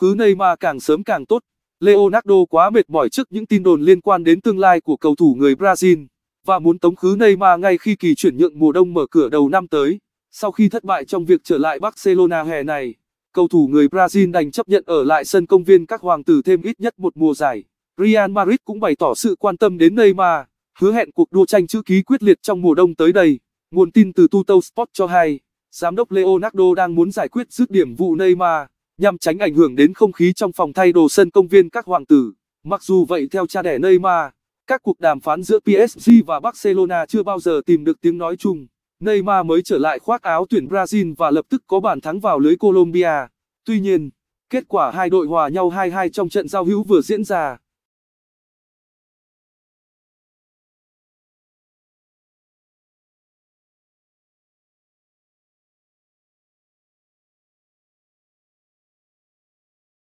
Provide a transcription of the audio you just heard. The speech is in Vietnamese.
khứ Neymar càng sớm càng tốt. Leonardo quá mệt mỏi trước những tin đồn liên quan đến tương lai của cầu thủ người Brazil và muốn tống khứ Neymar ngay khi kỳ chuyển nhượng mùa đông mở cửa đầu năm tới. Sau khi thất bại trong việc trở lại Barcelona hè này, cầu thủ người Brazil đành chấp nhận ở lại sân công viên các hoàng tử thêm ít nhất một mùa giải. Real Madrid cũng bày tỏ sự quan tâm đến Neymar, hứa hẹn cuộc đua tranh chữ ký quyết liệt trong mùa đông tới đây. Nguồn tin từ Tuto Sport cho hay, giám đốc Leonardo đang muốn giải quyết dứt điểm vụ Neymar nhằm tránh ảnh hưởng đến không khí trong phòng thay đồ sân công viên các hoàng tử. Mặc dù vậy theo cha đẻ Neymar, các cuộc đàm phán giữa PSG và Barcelona chưa bao giờ tìm được tiếng nói chung. Neymar mới trở lại khoác áo tuyển Brazil và lập tức có bàn thắng vào lưới Colombia. Tuy nhiên, kết quả hai đội hòa nhau 2-2 trong trận giao hữu vừa diễn ra.